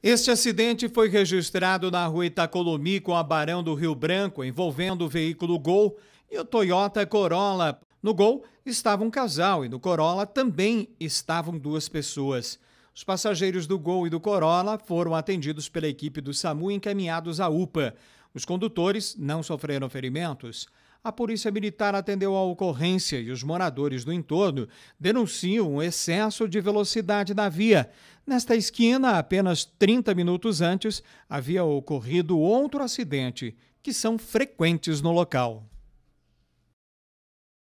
Este acidente foi registrado na rua Itacolomi com a Barão do Rio Branco, envolvendo o veículo Gol e o Toyota Corolla. No Gol estava um casal e no Corolla também estavam duas pessoas. Os passageiros do Gol e do Corolla foram atendidos pela equipe do SAMU e encaminhados à UPA. Os condutores não sofreram ferimentos a Polícia Militar atendeu a ocorrência e os moradores do entorno denunciam um excesso de velocidade na via. Nesta esquina, apenas 30 minutos antes, havia ocorrido outro acidente, que são frequentes no local.